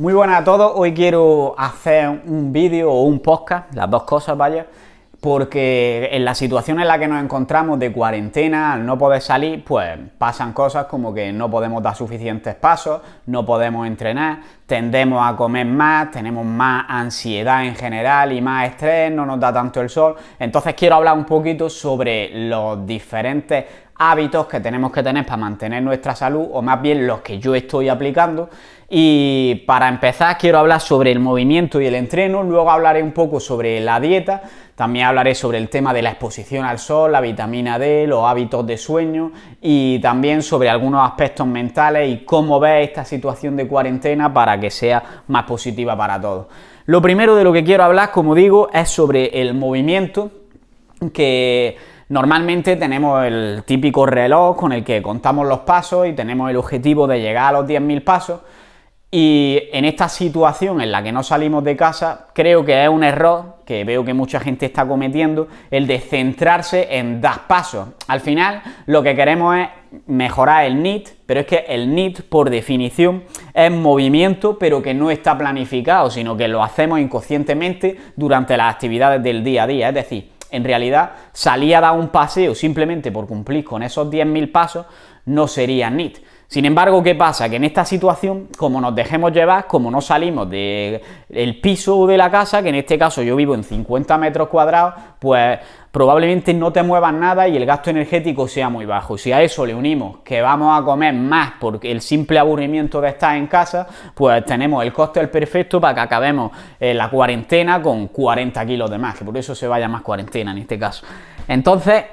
Muy buenas a todos, hoy quiero hacer un vídeo o un podcast, las dos cosas, vaya, porque en la situación en la que nos encontramos de cuarentena, al no poder salir, pues pasan cosas como que no podemos dar suficientes pasos, no podemos entrenar, tendemos a comer más, tenemos más ansiedad en general y más estrés, no nos da tanto el sol. Entonces quiero hablar un poquito sobre los diferentes hábitos que tenemos que tener para mantener nuestra salud, o más bien los que yo estoy aplicando. Y para empezar quiero hablar sobre el movimiento y el entreno, luego hablaré un poco sobre la dieta también hablaré sobre el tema de la exposición al sol, la vitamina D, los hábitos de sueño y también sobre algunos aspectos mentales y cómo ver esta situación de cuarentena para que sea más positiva para todos. Lo primero de lo que quiero hablar, como digo, es sobre el movimiento que Normalmente tenemos el típico reloj con el que contamos los pasos y tenemos el objetivo de llegar a los 10.000 pasos, y en esta situación en la que no salimos de casa, creo que es un error que veo que mucha gente está cometiendo, el de centrarse en dar pasos. Al final, lo que queremos es mejorar el NIT, pero es que el NIT, por definición, es movimiento, pero que no está planificado, sino que lo hacemos inconscientemente durante las actividades del día a día. Es decir, en realidad, salir a dar un paseo simplemente por cumplir con esos 10.000 pasos no sería NIT sin embargo, ¿qué pasa? Que en esta situación, como nos dejemos llevar, como no salimos del piso de la casa, que en este caso yo vivo en 50 metros cuadrados, pues probablemente no te muevas nada y el gasto energético sea muy bajo. Si a eso le unimos que vamos a comer más por el simple aburrimiento de estar en casa, pues tenemos el coste perfecto para que acabemos eh, la cuarentena con 40 kilos de más, que por eso se vaya más cuarentena en este caso. Entonces,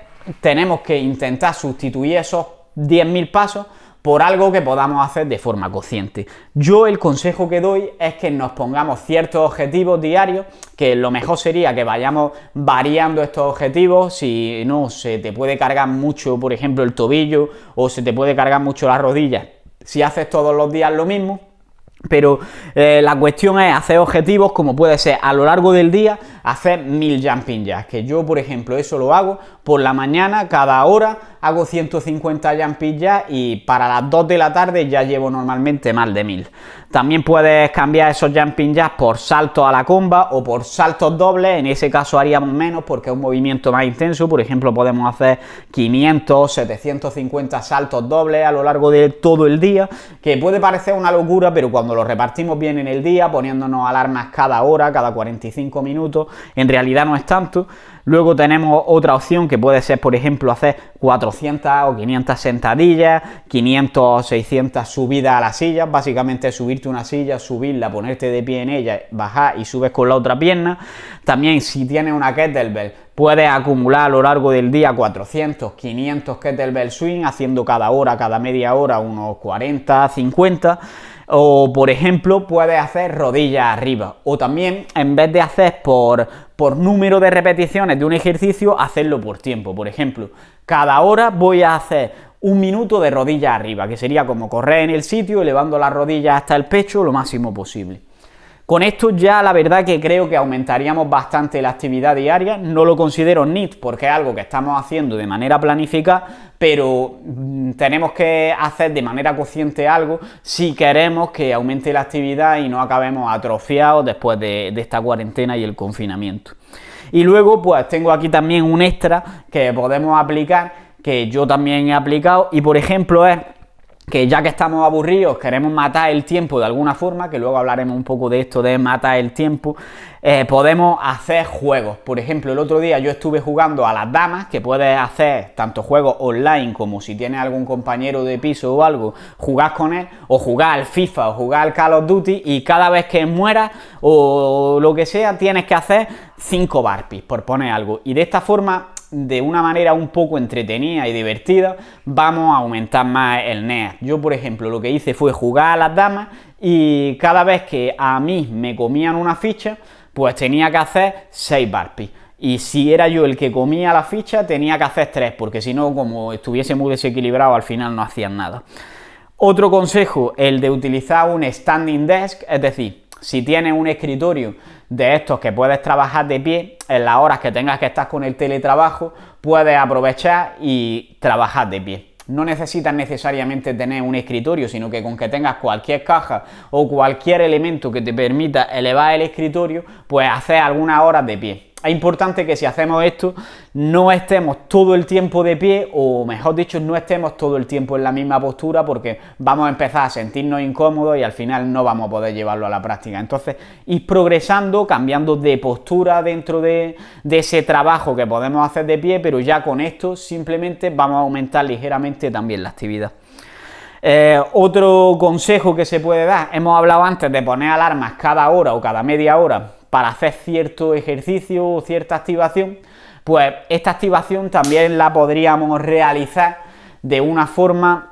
tenemos que intentar sustituir esos 10.000 pasos por algo que podamos hacer de forma consciente. Yo el consejo que doy es que nos pongamos ciertos objetivos diarios, que lo mejor sería que vayamos variando estos objetivos, si no se te puede cargar mucho, por ejemplo, el tobillo o se te puede cargar mucho las rodillas, si haces todos los días lo mismo pero eh, la cuestión es hacer objetivos como puede ser a lo largo del día hacer mil jumping jacks, que yo por ejemplo eso lo hago por la mañana cada hora hago 150 jumping jacks y para las 2 de la tarde ya llevo normalmente más de 1000 También puedes cambiar esos jumping jacks por saltos a la comba o por saltos dobles, en ese caso haríamos menos porque es un movimiento más intenso, por ejemplo podemos hacer 500, 750 saltos dobles a lo largo de todo el día, que puede parecer una locura, pero cuando lo repartimos bien en el día, poniéndonos alarmas cada hora, cada 45 minutos, en realidad no es tanto, Luego tenemos otra opción que puede ser, por ejemplo, hacer 400 o 500 sentadillas, 500 o 600 subidas a la silla, básicamente subirte una silla, subirla, ponerte de pie en ella, bajar y subes con la otra pierna. También si tienes una kettlebell, puedes acumular a lo largo del día 400, 500 kettlebell swing, haciendo cada hora, cada media hora unos 40, 50. O por ejemplo, puedes hacer rodillas arriba. O también, en vez de hacer por, por número de repeticiones de un ejercicio, hacerlo por tiempo. Por ejemplo, cada hora voy a hacer un minuto de rodilla arriba, que sería como correr en el sitio, elevando las rodillas hasta el pecho lo máximo posible. Con esto ya la verdad que creo que aumentaríamos bastante la actividad diaria, no lo considero NIT porque es algo que estamos haciendo de manera planificada, pero mm, tenemos que hacer de manera consciente algo si queremos que aumente la actividad y no acabemos atrofiados después de, de esta cuarentena y el confinamiento. Y luego pues tengo aquí también un extra que podemos aplicar, que yo también he aplicado y por ejemplo es que ya que estamos aburridos queremos matar el tiempo de alguna forma, que luego hablaremos un poco de esto de matar el tiempo, eh, podemos hacer juegos. Por ejemplo, el otro día yo estuve jugando a las damas, que puedes hacer tanto juegos online como si tienes algún compañero de piso o algo, jugar con él, o jugar al FIFA, o jugar al Call of Duty, y cada vez que mueras o lo que sea, tienes que hacer 5 barpees, por poner algo. Y de esta forma de una manera un poco entretenida y divertida, vamos a aumentar más el NEA. Yo, por ejemplo, lo que hice fue jugar a las damas y cada vez que a mí me comían una ficha, pues tenía que hacer 6 barpees. Y si era yo el que comía la ficha, tenía que hacer 3, porque si no, como estuviese muy desequilibrado, al final no hacían nada. Otro consejo, el de utilizar un standing desk, es decir, si tienes un escritorio de estos que puedes trabajar de pie, en las horas que tengas que estar con el teletrabajo, puedes aprovechar y trabajar de pie. No necesitas necesariamente tener un escritorio, sino que con que tengas cualquier caja o cualquier elemento que te permita elevar el escritorio, puedes hacer algunas horas de pie es importante que si hacemos esto no estemos todo el tiempo de pie o mejor dicho no estemos todo el tiempo en la misma postura porque vamos a empezar a sentirnos incómodos y al final no vamos a poder llevarlo a la práctica. Entonces ir progresando, cambiando de postura dentro de, ese trabajo que podemos hacer de pie, pero ya con esto simplemente vamos a aumentar ligeramente también la actividad. Eh, otro consejo que se puede dar, hemos hablado antes de poner alarmas cada hora o cada media hora para hacer cierto ejercicio o cierta activación, pues esta activación también la podríamos realizar de una forma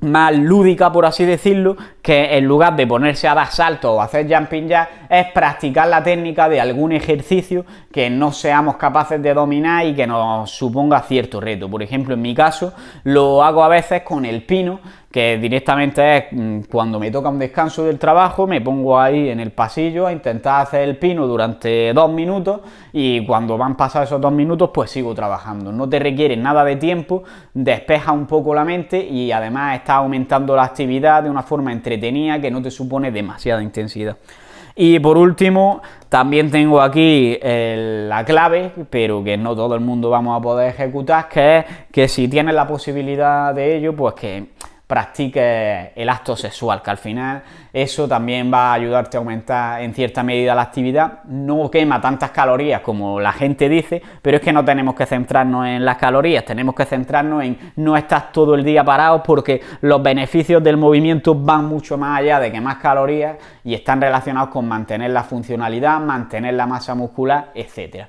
más lúdica, por así decirlo, que en lugar de ponerse a dar saltos o hacer jumping jack, es practicar la técnica de algún ejercicio que no seamos capaces de dominar y que nos suponga cierto reto. Por ejemplo, en mi caso, lo hago a veces con el pino, que directamente es mm, cuando me toca un descanso del trabajo, me pongo ahí en el pasillo a intentar hacer el pino durante dos minutos y cuando van pasados esos dos minutos pues sigo trabajando. No te requiere nada de tiempo, despeja un poco la mente y además está aumentando la actividad de una forma entretenida que no te supone demasiada intensidad. Y por último, también tengo aquí la clave, pero que no todo el mundo vamos a poder ejecutar, que es que si tienes la posibilidad de ello, pues que practique el acto sexual, que al final eso también va a ayudarte a aumentar en cierta medida la actividad. No quema tantas calorías como la gente dice, pero es que no tenemos que centrarnos en las calorías, tenemos que centrarnos en no estar todo el día parados porque los beneficios del movimiento van mucho más allá de que más calorías y están relacionados con mantener la funcionalidad, mantener la masa muscular, etcétera.